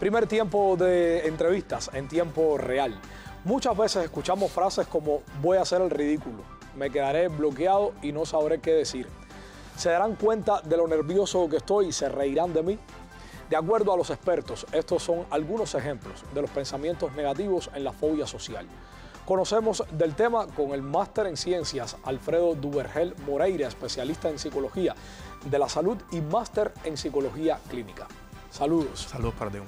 Primer tiempo de entrevistas en tiempo real. Muchas veces escuchamos frases como voy a hacer el ridículo, me quedaré bloqueado y no sabré qué decir. ¿Se darán cuenta de lo nervioso que estoy y se reirán de mí? De acuerdo a los expertos, estos son algunos ejemplos de los pensamientos negativos en la fobia social. Conocemos del tema con el máster en ciencias Alfredo Duvergel Moreira, especialista en psicología de la salud y máster en psicología clínica. Saludos. Saludos para ti,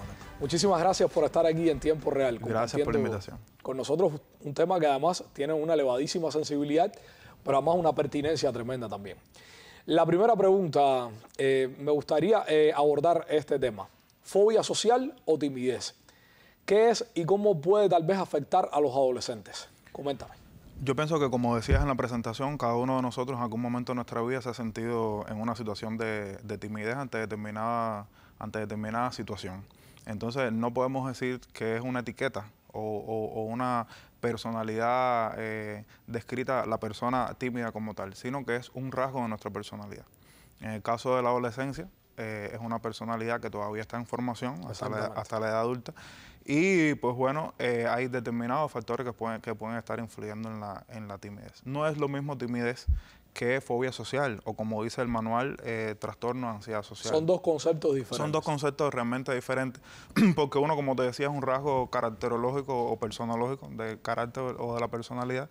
Muchísimas gracias por estar aquí en tiempo real. Gracias por la invitación. Con nosotros un tema que además tiene una elevadísima sensibilidad, pero además una pertinencia tremenda también. La primera pregunta, eh, me gustaría eh, abordar este tema. ¿Fobia social o timidez? ¿Qué es y cómo puede tal vez afectar a los adolescentes? Coméntame. Yo pienso que como decías en la presentación, cada uno de nosotros en algún momento de nuestra vida se ha sentido en una situación de, de timidez ante determinada, ante determinada situación. Entonces no podemos decir que es una etiqueta o, una personalidad eh, descrita, la persona tímida como tal, sino que es un rasgo de nuestra personalidad. En el caso de la adolescencia, eh, es una personalidad que todavía está en formación hasta la, edad adulta. Y pues bueno, eh, hay determinados factores que pueden, que pueden estar influyendo en la, en la timidez. No es lo mismo timidez que fobia social o como dice el manual, eh, trastorno de ansiedad social. Son dos conceptos diferentes. Son dos conceptos realmente diferentes, porque uno, como te decía, es un rasgo caracterológico o personológico, de carácter o de la personalidad.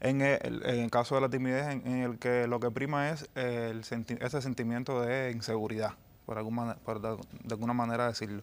En e, el, en caso de la timidez, en, el que lo que prima es el ese sentimiento de inseguridad por, alguna, por de, alguna manera decirlo.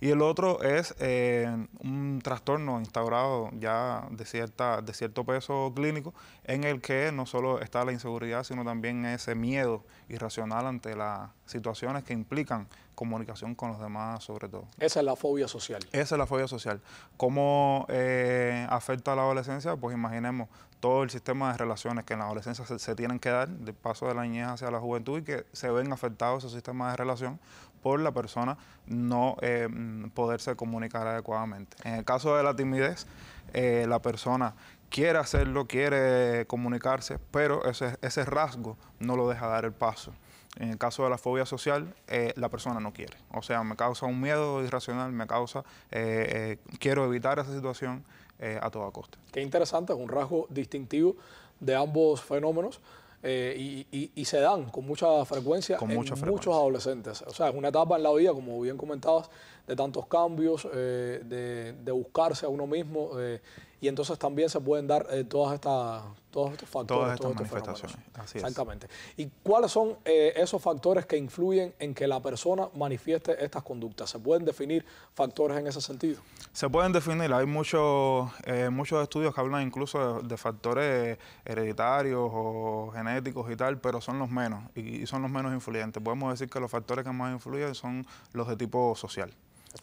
Y el otro es eh, un trastorno instaurado ya de, cierta, de cierto peso clínico en el que no solo está la inseguridad, sino también ese miedo irracional ante la situaciones que implican comunicación con los demás sobre todo. Esa es la fobia social. Esa es la fobia social. ¿Cómo eh, afecta a la adolescencia? Pues imaginemos todo el sistema de relaciones que en la adolescencia se, tienen que dar, del paso de la niñez hacia la juventud y que se ven afectados esos sistemas de relación por la persona no eh, poderse comunicar adecuadamente. En el caso de la timidez, eh, la persona quiere hacerlo, quiere comunicarse, pero ese, ese rasgo no lo deja dar el paso. En el caso de la fobia social, eh, la persona no quiere. O sea, me causa un miedo irracional, me causa, eh, eh, quiero evitar esa situación a toda costa. Qué interesante, es un rasgo distintivo de ambos fenómenos. Y, se dan con mucha frecuencia en muchos adolescentes. O sea, es una etapa en la vida, como bien comentabas, de tantos cambios, de, buscarse a uno mismo y entonces también se pueden dar eh, todas estas, todos estos factores. Todas estas manifestaciones, Exactamente. ¿Y cuáles son eh, esos factores que influyen en que la persona manifieste estas conductas? ¿Se pueden definir factores en ese sentido? Se pueden definir, hay muchos, eh, muchos estudios que hablan incluso de, factores hereditarios o genéticos y tal, pero son los menos, y son los menos influyentes. Podemos decir que los factores que más influyen son los de tipo social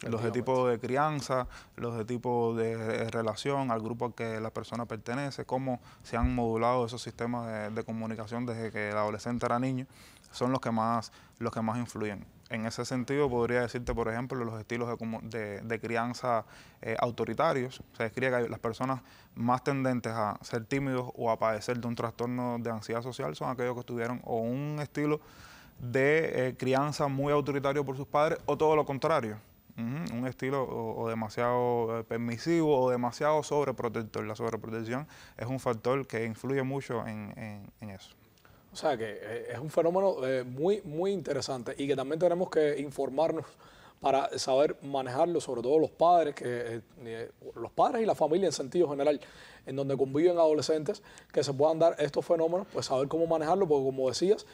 los de tipo pues. de crianza, los de tipo de relación al grupo al que la persona pertenece, cómo se han modulado esos sistemas de, comunicación desde que el adolescente era niño, son los que más, los que más influyen. En ese sentido, podría decirte, por ejemplo, los estilos de, crianza eh, autoritarios. Se describe que las personas más tendentes a ser tímidos o a padecer de un trastorno de ansiedad social son aquellos que tuvieron o un estilo de eh, crianza muy autoritario por sus padres o todo lo contrario, un estilo o, demasiado eh, permisivo o demasiado sobreprotector. La sobreprotección es un factor que influye mucho en, eso. O sea que eh, es un fenómeno eh, muy, muy interesante y que también tenemos que informarnos para saber manejarlo, sobre todo los padres, que, los padres y la familia en sentido general, en donde conviven adolescentes, que se puedan dar estos fenómenos, pues saber cómo manejarlo, porque como decías,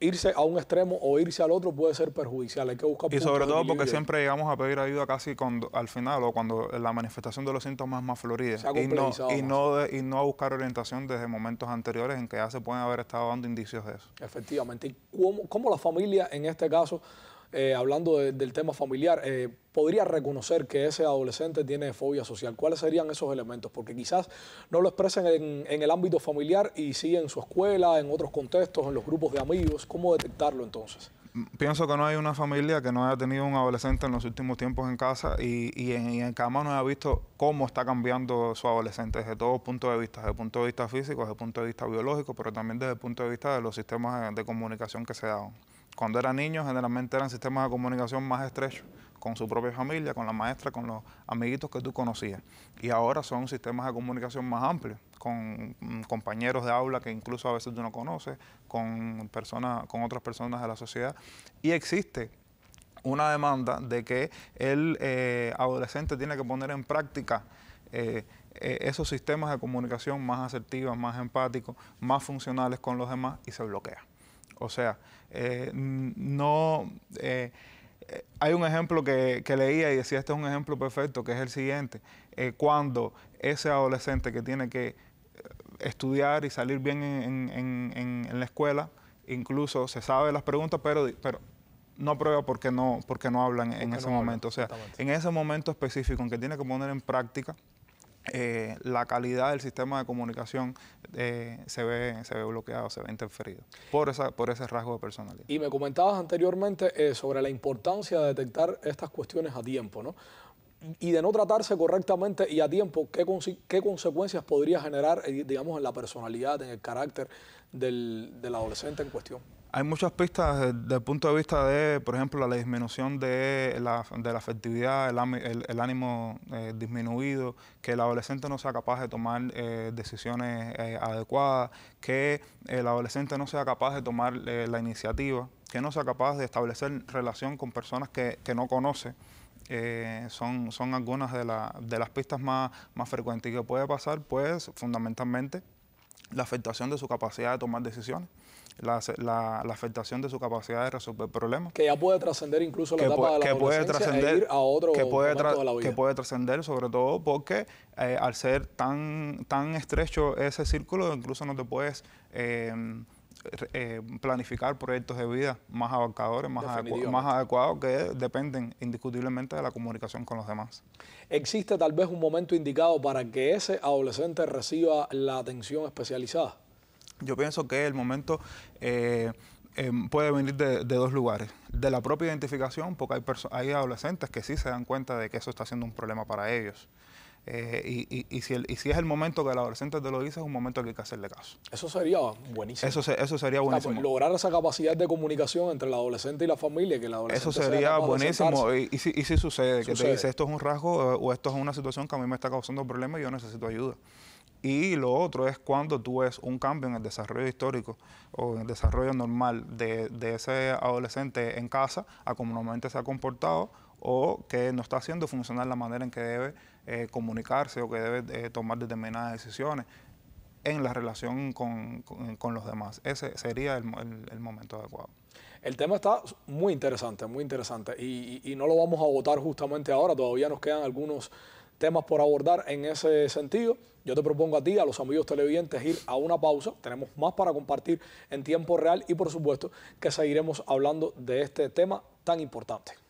irse a un extremo o irse al otro puede ser perjudicial. Hay que buscar Y sobre todo porque siempre llegamos a pedir ayuda casi cuando, al final o cuando la manifestación de los síntomas más florida. Y no, y, no y no a buscar orientación desde momentos anteriores en que ya se pueden haber estado dando indicios de eso. Efectivamente. ¿Y cómo la familia en este caso eh, hablando del tema familiar, eh, podría reconocer que ese adolescente tiene fobia social? ¿Cuáles serían esos elementos? Porque quizás no lo expresen en, el ámbito familiar y sí en su escuela, en otros contextos, en los grupos de amigos. ¿Cómo detectarlo entonces? Mm, pienso que no hay una familia que no haya tenido un adolescente en los últimos tiempos en casa y, y en, en cada no haya visto cómo está cambiando su adolescente desde todos puntos de vista, desde el punto de vista físico, desde el punto de vista biológico, pero también desde el punto de vista de los sistemas de comunicación que se dan. Cuando era niño generalmente eran sistemas de comunicación más estrechos, con su propia familia, con la maestra, con los amiguitos que tú conocías. Y ahora son sistemas de comunicación más amplios, con mm, compañeros de aula que incluso a veces tú no conoces, con, personas, con otras personas de la sociedad. Y existe una demanda de que el eh, adolescente tiene que poner en práctica eh, eh, esos sistemas de comunicación más asertivos, más empáticos, más funcionales con los demás y se bloquea. O sea, eh, no... Eh, eh, hay un ejemplo que, leía y decía, este es un ejemplo perfecto, que es el siguiente. cuando ese adolescente que tiene que estudiar y salir bien en, la escuela, incluso se sabe las preguntas, pero, no prueba porque no, porque no hablan en ese momento. O sea, en ese momento específico en que tiene que poner en práctica eh, la calidad del sistema de comunicación eh, se, ve, se ve bloqueado, se ve interferido por, esa, por ese rasgo de personalidad. Y me comentabas anteriormente eh, sobre la importancia de detectar estas cuestiones a tiempo, ¿no? Y de no tratarse correctamente y a tiempo, ¿qué, consecuencias podría generar, digamos, en la personalidad, en el carácter del adolescente en cuestión? Hay muchas pistas eh, desde el punto de vista de, por ejemplo, la disminución de la, afectividad, el, ánimo eh, disminuido, que el adolescente no sea capaz de tomar eh, decisiones adecuadas, que el adolescente no sea capaz de tomar la iniciativa, que no sea capaz de establecer relación con personas que, no conoce. son, algunas de, las pistas más, frecuentes que puede pasar, pues, fundamentalmente, la afectación de su capacidad de tomar decisiones la, afectación de su capacidad de resolver problemas. Que ya puede trascender incluso la que etapa de la que puede e trascender, a otro que puede de la vida. Que puede trascender, sobre todo porque eh, al ser tan, tan estrecho ese círculo, incluso no te puedes... Eh, eh, planificar proyectos de vida más abarcadores, más, más adecuados, que dependen indiscutiblemente de la comunicación con los demás. ¿Existe tal vez un momento indicado para que ese adolescente reciba la atención especializada? Yo pienso que el momento eh, em, puede venir de, dos lugares. De la propia identificación, porque hay, adolescentes que sí se dan cuenta de que eso está siendo un problema para ellos. Eh, y, si es el momento que el adolescente te lo dice, es un momento que hay que hacerle caso. Eso sería buenísimo. Eso, sería pues, buenísimo. lograr esa capacidad de comunicación entre el adolescente y la familia, que el adolescente Eso sería buenísimo. Y, si, sucede, sucede, que te dice esto es un rasgo eh, o esto es una situación que a mí me está causando problemas y yo necesito ayuda. Y lo otro es cuando tú ves un cambio en el desarrollo histórico o en el desarrollo normal de, ese adolescente en casa a cómo normalmente se ha comportado o que no está haciendo funcionar la manera en que debe eh, comunicarse o que debe eh, tomar determinadas decisiones en la relación con, los demás. Ese sería el, momento adecuado. El tema está muy interesante, muy interesante. Y, y no lo vamos a votar justamente ahora, todavía nos quedan algunos temas por abordar en ese sentido. Yo te propongo a ti, a los amigos televidentes, ir a una pausa. Tenemos más para compartir en tiempo real y por supuesto que seguiremos hablando de este tema tan importante.